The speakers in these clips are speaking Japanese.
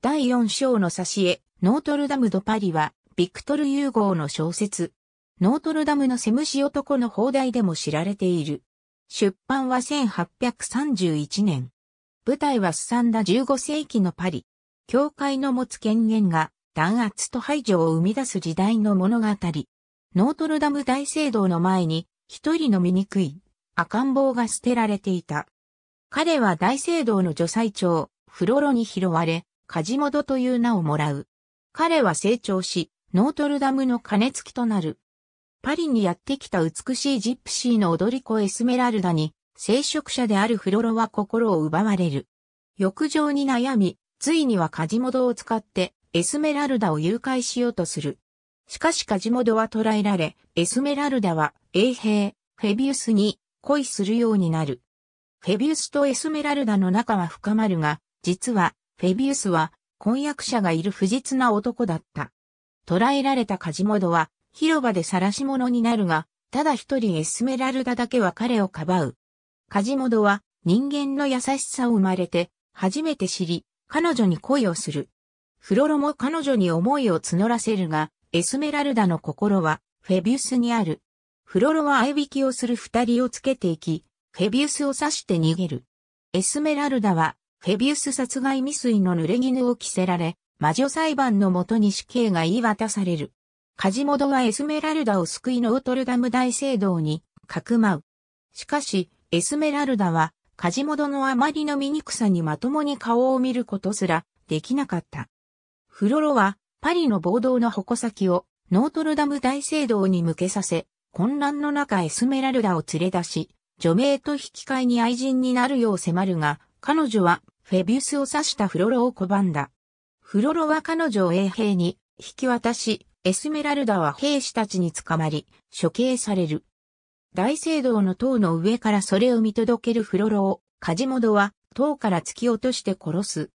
第4章の挿絵、ノートルダム・ド・パリは、ビクトル・ユーゴーの小説。ノートルダムのセムシ男の放題でも知られている。出版は1831年。舞台はすさんだ15世紀のパリ。教会の持つ権限が弾圧と排除を生み出す時代の物語。ノートルダム大聖堂の前に一人の醜い赤ん坊が捨てられていた。彼は大聖堂の女祭長、フロロに拾われ、カジモドという名をもらう。彼は成長し、ノートルダムの金付きとなる。パリにやってきた美しいジップシーの踊り子エスメラルダに、聖職者であるフロロは心を奪われる。欲情に悩み、ついにはカジモドを使ってエスメラルダを誘拐しようとする。しかしカジモドは捕らえられ、エスメラルダは衛兵、フェビウスに恋するようになる。フェビウスとエスメラルダの仲は深まるが、実はフェビウスは婚約者がいる不実な男だった。捕らえられたカジモドは広場で晒し者になるが、ただ一人エスメラルダだけは彼をかばう。カジモドは人間の優しさを生まれて初めて知り、彼女に恋をする。フロロも彼女に思いを募らせるが、エスメラルダの心はフェビウスにある。フロロは相引きをする二人をつけていき、フェビウスを刺して逃げる。エスメラルダはフェビウス殺害未遂の濡れ衣を着せられ、魔女裁判のもとに死刑が言い渡される。カジモドはエスメラルダを救いノートルダム大聖堂に、かくまう。しかし、エスメラルダは、カジモドのあまりの醜さにまともに顔を見ることすら、できなかった。フロロは、パリの暴動の矛先を、ノートルダム大聖堂に向けさせ、混乱の中エスメラルダを連れ出し、除名と引き換えに愛人になるよう迫るが、彼女はフェビウスを指したフロロを拒んだ。フロロは彼女を衛兵に引き渡し、エスメラルダは兵士たちに捕まり、処刑される。大聖堂の塔の上からそれを見届けるフロロを、カジモドは塔から突き落として殺す。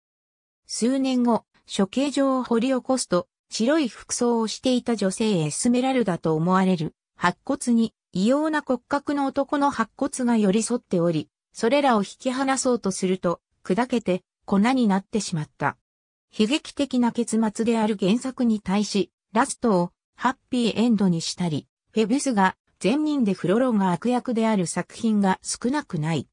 数年後、処刑場を掘り起こすと、白い服装をしていた女性エスメラルダと思われる白骨に異様な骨格の男の白骨が寄り添っており、それらを引き離そうとすると、砕けて粉になってしまった。悲劇的な結末である原作に対し、ラストをハッピーエンドにしたり、フェブスが善人でフロロが悪役である作品が少なくない。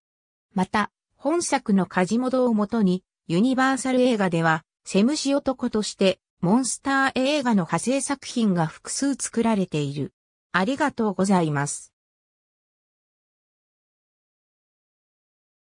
また、本作の梶本をもとに、ユニバーサル映画では、セムシ男として、モンスター映画の派生作品が複数作られている。ありがとうございます。